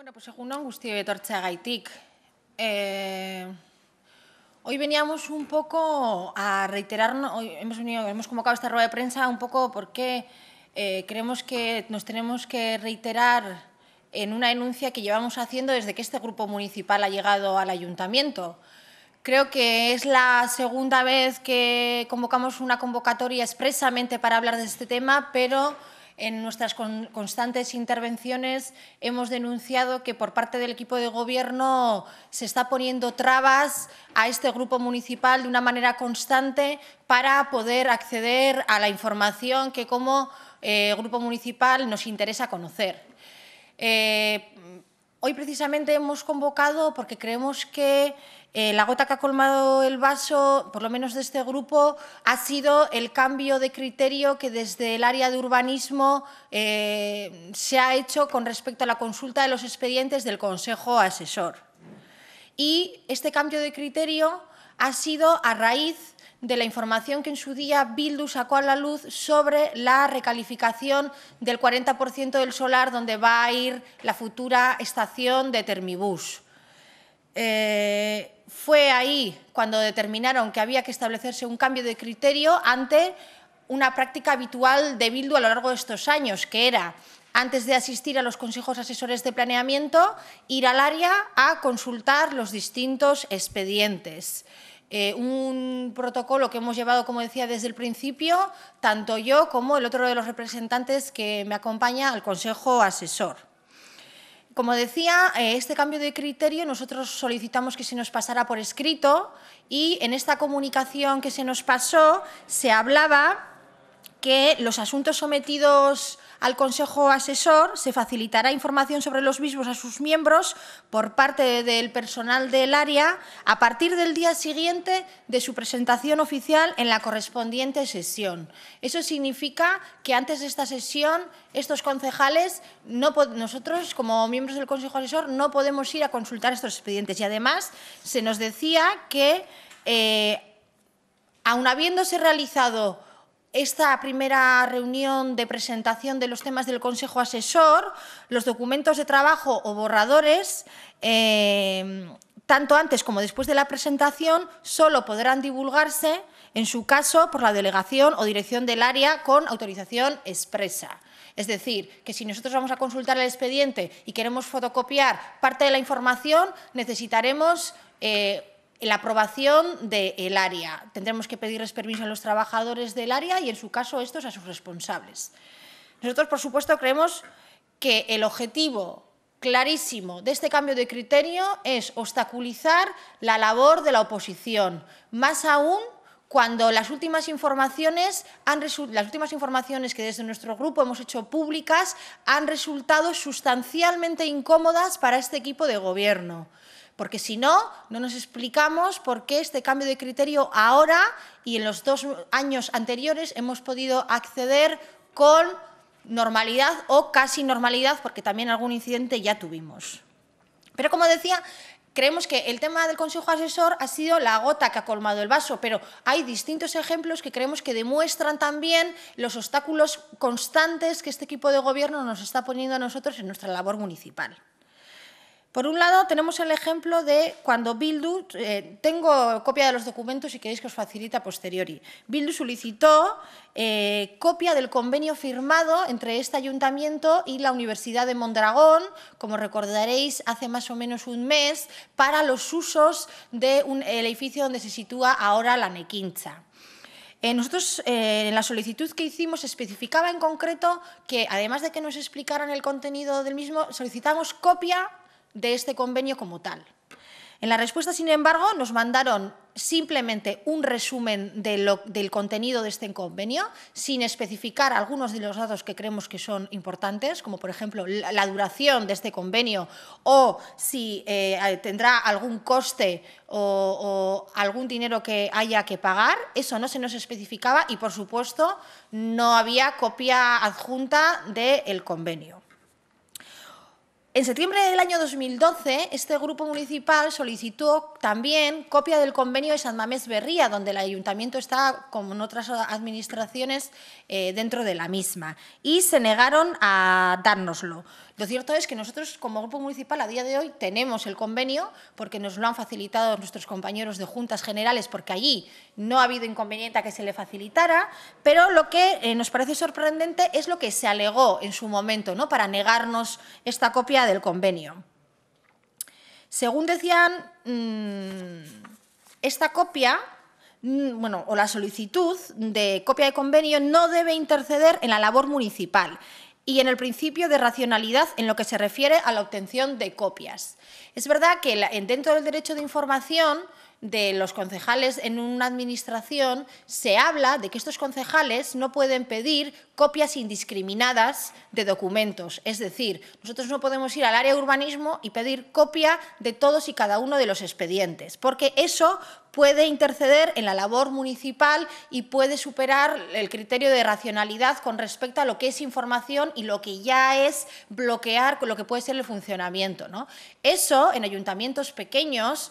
Bueno, pues según Angustia de Torchagaitic, eh, hoy veníamos un poco a reiterar, hemos, hemos convocado esta rueda de prensa un poco porque eh, creemos que nos tenemos que reiterar en una denuncia que llevamos haciendo desde que este grupo municipal ha llegado al ayuntamiento. Creo que es la segunda vez que convocamos una convocatoria expresamente para hablar de este tema, pero en nuestras constantes intervenciones hemos denunciado que por parte del equipo de gobierno se está poniendo trabas a este grupo municipal de una manera constante para poder acceder a la información que como eh, grupo municipal nos interesa conocer. Eh, Hoy precisamente hemos convocado porque creemos que eh, la gota que ha colmado el vaso, por lo menos de este grupo, ha sido el cambio de criterio que desde el área de urbanismo eh, se ha hecho con respecto a la consulta de los expedientes del Consejo Asesor. Y este cambio de criterio ha sido a raíz de la información que en su día Bildu sacó a la luz sobre la recalificación del 40% del solar donde va a ir la futura estación de Termibus. Eh, fue ahí cuando determinaron que había que establecerse un cambio de criterio ante una práctica habitual de Bildu a lo largo de estos años, que era antes de asistir a los consejos asesores de planeamiento, ir al área a consultar los distintos expedientes. Eh, un protocolo que hemos llevado, como decía, desde el principio, tanto yo como el otro de los representantes que me acompaña al Consejo Asesor. Como decía, eh, este cambio de criterio nosotros solicitamos que se nos pasara por escrito y en esta comunicación que se nos pasó se hablaba que los asuntos sometidos al Consejo Asesor se facilitará información sobre los mismos a sus miembros por parte del personal del área a partir del día siguiente de su presentación oficial en la correspondiente sesión. Eso significa que antes de esta sesión estos concejales, no nosotros como miembros del Consejo Asesor, no podemos ir a consultar estos expedientes. Y además se nos decía que, eh, aun habiéndose realizado esta primera reunión de presentación de los temas del Consejo Asesor, los documentos de trabajo o borradores, eh, tanto antes como después de la presentación, solo podrán divulgarse, en su caso, por la delegación o dirección del área con autorización expresa. Es decir, que si nosotros vamos a consultar el expediente y queremos fotocopiar parte de la información, necesitaremos eh, la aprobación del área. Tendremos que pedirles permiso a los trabajadores del área y, en su caso, estos a sus responsables. Nosotros, por supuesto, creemos que el objetivo clarísimo de este cambio de criterio es obstaculizar la labor de la oposición, más aún cuando las últimas informaciones han las últimas informaciones que desde nuestro grupo hemos hecho públicas han resultado sustancialmente incómodas para este equipo de gobierno porque si no, no nos explicamos por qué este cambio de criterio ahora y en los dos años anteriores hemos podido acceder con normalidad o casi normalidad, porque también algún incidente ya tuvimos. Pero como decía, creemos que el tema del Consejo Asesor ha sido la gota que ha colmado el vaso, pero hay distintos ejemplos que creemos que demuestran también los obstáculos constantes que este equipo de gobierno nos está poniendo a nosotros en nuestra labor municipal. Por un lado, tenemos el ejemplo de cuando Bildu, eh, tengo copia de los documentos si queréis que os facilita posteriori. Bildu solicitó eh, copia del convenio firmado entre este ayuntamiento y la Universidad de Mondragón, como recordaréis, hace más o menos un mes, para los usos del edificio donde se sitúa ahora la Nequincha. Eh, nosotros, eh, en la solicitud que hicimos, especificaba en concreto que, además de que nos explicaran el contenido del mismo, solicitamos copia de este convenio como tal. En la respuesta, sin embargo, nos mandaron simplemente un resumen del contenido de este convenio, sin especificar algunos de los datos que creemos que son importantes, como por ejemplo la, duración de este convenio o si eh, tendrá algún coste o algún dinero que haya que pagar. Eso no se nos especificaba y, por supuesto, no había copia adjunta del convenio. En septiembre del año 2012, este grupo municipal solicitó también copia del convenio de San Mamés Berría, donde el ayuntamiento está, como en otras administraciones, eh, dentro de la misma, y se negaron a dárnoslo. Lo cierto es que nosotros como grupo municipal a día de hoy tenemos el convenio porque nos lo han facilitado nuestros compañeros de juntas generales porque allí no ha habido inconveniente a que se le facilitara, pero lo que eh, nos parece sorprendente es lo que se alegó en su momento ¿no? para negarnos esta copia del convenio. Según decían, mm, esta copia mm, bueno, o la solicitud de copia de convenio no debe interceder en la labor municipal y en el principio de racionalidad en lo que se refiere a la obtención de copias. Es verdad que dentro del derecho de información de los concejales en una administración, se habla de que estos concejales no pueden pedir copias indiscriminadas de documentos. Es decir, nosotros no podemos ir al área de urbanismo y pedir copia de todos y cada uno de los expedientes, porque eso puede interceder en la labor municipal y puede superar el criterio de racionalidad con respecto a lo que es información y lo que ya es bloquear lo que puede ser el funcionamiento. ¿no? Eso en ayuntamientos pequeños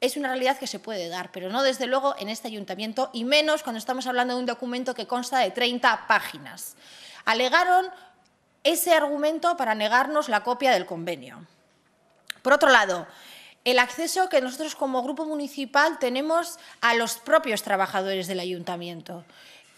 es una realidad que se puede dar, pero no desde luego en este ayuntamiento y menos cuando estamos hablando de un documento que consta de 30 páginas. Alegaron ese argumento para negarnos la copia del convenio. Por otro lado, el acceso que nosotros como grupo municipal tenemos a los propios trabajadores del ayuntamiento.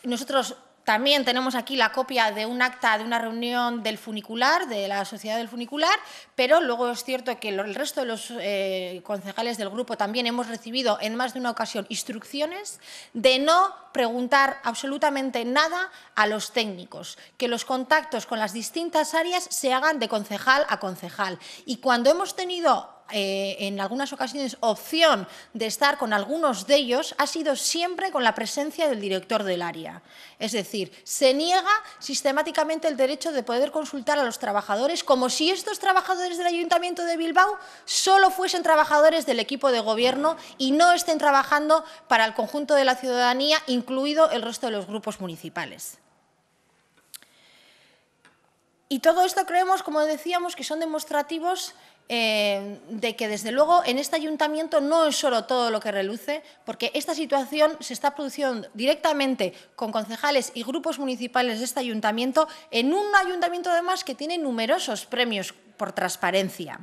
Nosotros también tenemos aquí la copia de un acta de una reunión del funicular, de la sociedad del funicular, pero luego es cierto que el resto de los eh, concejales del grupo también hemos recibido en más de una ocasión instrucciones de no preguntar absolutamente nada a los técnicos, que los contactos con las distintas áreas se hagan de concejal a concejal. Y cuando hemos tenido eh, en algunas ocasiones opción de estar con algunos de ellos ha sido siempre con la presencia del director del área. Es decir, se niega sistemáticamente el derecho de poder consultar a los trabajadores como si estos trabajadores del Ayuntamiento de Bilbao solo fuesen trabajadores del equipo de gobierno y no estén trabajando para el conjunto de la ciudadanía, incluido el resto de los grupos municipales. Y todo esto creemos, como decíamos, que son demostrativos eh, de que desde luego en este ayuntamiento no es solo todo lo que reluce, porque esta situación se está produciendo directamente con concejales y grupos municipales de este ayuntamiento, en un ayuntamiento además que tiene numerosos premios por transparencia.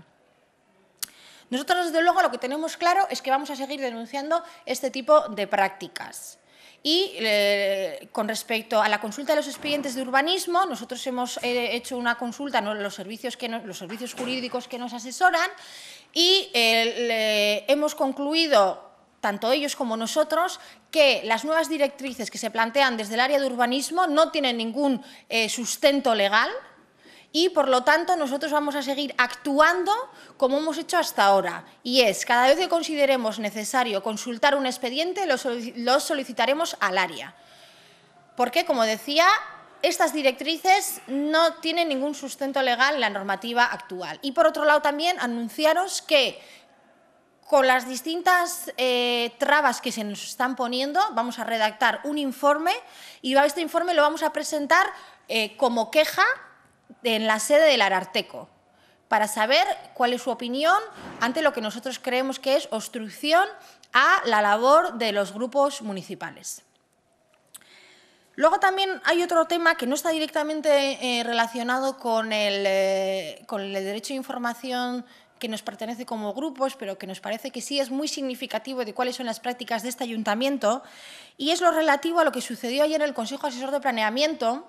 Nosotros, desde luego, lo que tenemos claro es que vamos a seguir denunciando este tipo de prácticas. Y eh, con respecto a la consulta de los expedientes de urbanismo, nosotros hemos eh, hecho una consulta los, servicios jurídicos que nos asesoran y eh, hemos concluido tanto ellos como nosotros, que las nuevas directrices que se plantean desde el área de urbanismo no tienen ningún sustento legal, y por lo tanto nosotros vamos a seguir actuando como hemos hecho hasta ahora y es cada vez que consideremos necesario consultar un expediente lo, solicitaremos al área. Porque, como decía, estas directrices no tienen ningún sustento legal en la normativa actual. Y por otro lado también anunciaros que con las distintas eh, trabas que se nos están poniendo, vamos a redactar un informe y este informe lo vamos a presentar eh, como queja en la sede del Ararteco para saber cuál es su opinión ante lo que nosotros creemos que es obstrucción a la labor de los grupos municipales. Luego también hay otro tema que no está directamente eh, relacionado con el, eh, con el derecho a información que nos pertenece como grupos, pero que nos parece que sí es muy significativo de cuáles son las prácticas de este ayuntamiento, y es lo relativo a lo que sucedió ayer en el Consejo Asesor de Planeamiento,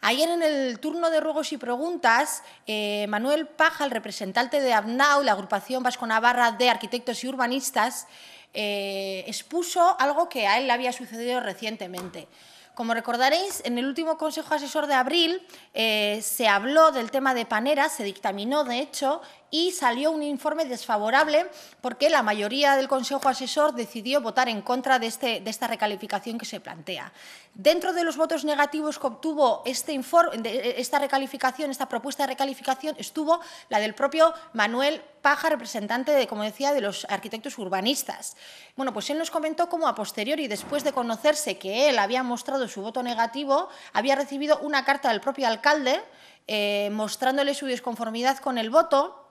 Ayer en el turno de ruegos y preguntas, eh, Manuel Paja, el representante de ABNAU, la agrupación vasco-navarra de arquitectos y urbanistas, eh, expuso algo que a él le había sucedido recientemente. Como recordaréis, en el último Consejo Asesor de abril eh, se habló del tema de Panera, se dictaminó, de hecho, y salió un informe desfavorable porque la mayoría del Consejo Asesor decidió votar en contra de, este, de esta recalificación que se plantea. Dentro de los votos negativos que obtuvo este informe, eh, esta recalificación, esta propuesta de recalificación, estuvo la del propio Manuel Paja, representante, de, como decía, de los arquitectos urbanistas. Bueno, pues él nos comentó cómo a posteriori, después de conocerse que él había mostrado su voto negativo, había recibido una carta del propio alcalde eh, mostrándole su desconformidad con el voto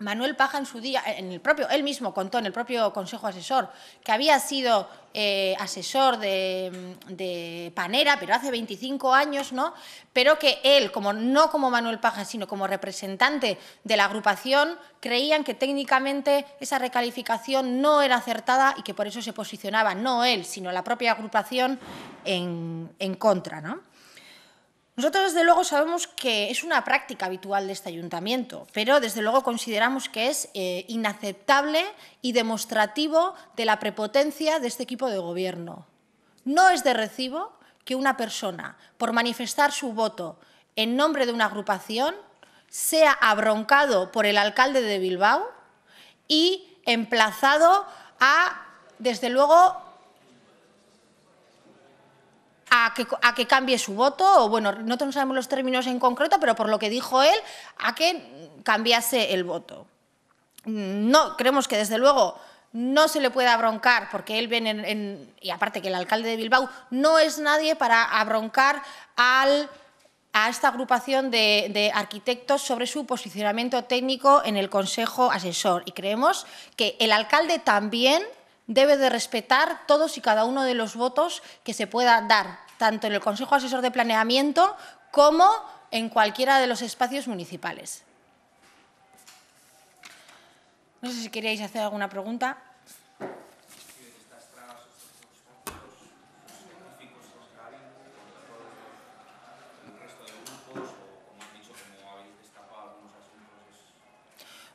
Manuel Paja en su día, eh, en el propio, él mismo contó en el propio Consejo Asesor que había sido eh, asesor mm, de, Panera, pero hace 25 años, ¿no? Pero que él, como no como Manuel Paja, sino como representante de la agrupación, creían que técnicamente esa recalificación no era acertada y que por eso se posicionaba no él, sino la propia agrupación en, en contra, ¿no? Nosotros, desde luego, sabemos que es una práctica habitual de este ayuntamiento, pero desde luego consideramos que es eh, inaceptable y demostrativo de la prepotencia de este equipo de gobierno. No es de recibo que una persona, por manifestar su voto en nombre de una agrupación, sea abroncado por el alcalde de Bilbao y emplazado a, desde luego, a que, cambie su voto, o bueno, no sabemos los términos en concreto, pero por lo que dijo él, a que cambiase el voto. No, creemos que desde luego no se le pueda abroncar, porque él ven y aparte que el alcalde de Bilbao no es nadie para abroncar al, a esta agrupación de, de, arquitectos sobre su posicionamiento técnico en el Consejo Asesor. Y creemos que el alcalde también debe de respetar todos y cada uno de los votos que se pueda dar tanto en el Consejo Asesor de Planeamiento como en cualquiera de los espacios municipales. No sé si queríais hacer alguna pregunta.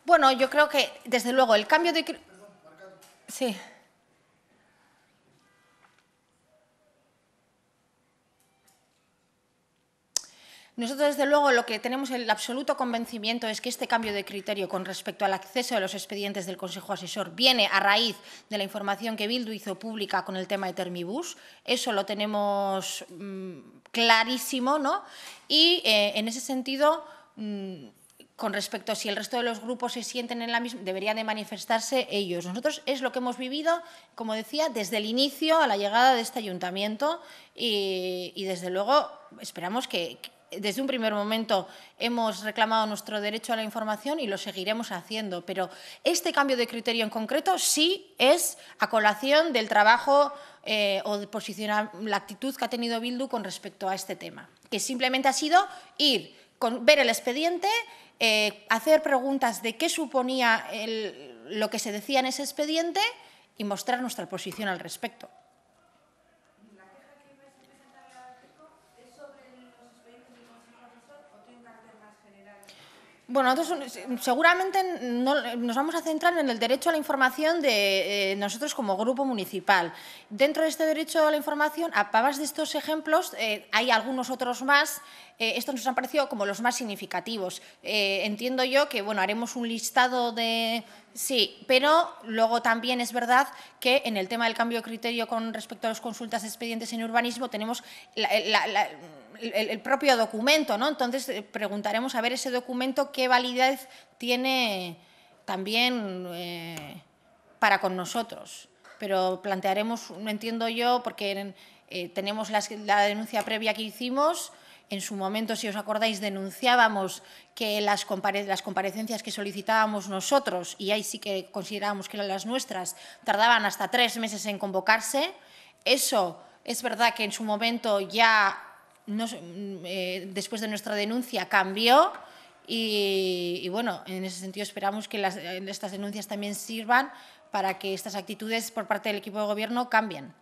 Bueno, yo creo que, desde luego, el cambio de... Sí. Nosotros, desde luego, lo que tenemos el absoluto convencimiento es que este cambio de criterio con respecto al acceso de los expedientes del Consejo Asesor viene a raíz de la información que Bildu hizo pública con el tema de Termibus. Eso lo tenemos mm, clarísimo, ¿no? Y eh, en ese sentido. Mm, con respecto a si el resto de los grupos se sienten en la misma, deberían de manifestarse ellos. Nosotros es lo que hemos vivido, como decía, desde el inicio a la llegada de este ayuntamiento y desde luego esperamos que, desde un primer momento hemos reclamado nuestro derecho a la información y lo seguiremos haciendo, pero este cambio de criterio en concreto sí es a colación del trabajo eh, o de posicionar la actitud que ha tenido Bildu con respecto a este tema, que simplemente ha sido ir, con, ver el expediente, eh, hacer preguntas de qué suponía lo que se decía en ese expediente y mostrar nuestra posición al respecto. Bueno, nosotros seguramente nos vamos a centrar en el derecho a la información de eh, nosotros como grupo municipal. Dentro de este derecho a la información, a de estos ejemplos, eh, hay algunos otros más. Eh, estos nos han parecido como los más significativos. entiendo yo que bueno, haremos un listado de, Sí, pero luego también es verdad que en el tema del cambio de criterio con respecto a las consultas de expedientes en urbanismo tenemos eh, el, propio documento, ¿no? Entonces eh, preguntaremos a ver ese documento qué validez tiene también eh, para con nosotros. Pero plantearemos, no entiendo yo, porque tenemos la denuncia previa que hicimos en su momento, si os acordáis, denunciábamos que las, comparecencias que solicitábamos nosotros, y ahí sí que considerábamos que eran las nuestras, tardaban hasta tres meses en convocarse. Eso es verdad que en su momento ya, eh, después de nuestra denuncia, cambió. Y, bueno, en ese sentido esperamos que eh, estas denuncias también sirvan para que estas actitudes por parte del equipo de gobierno cambien.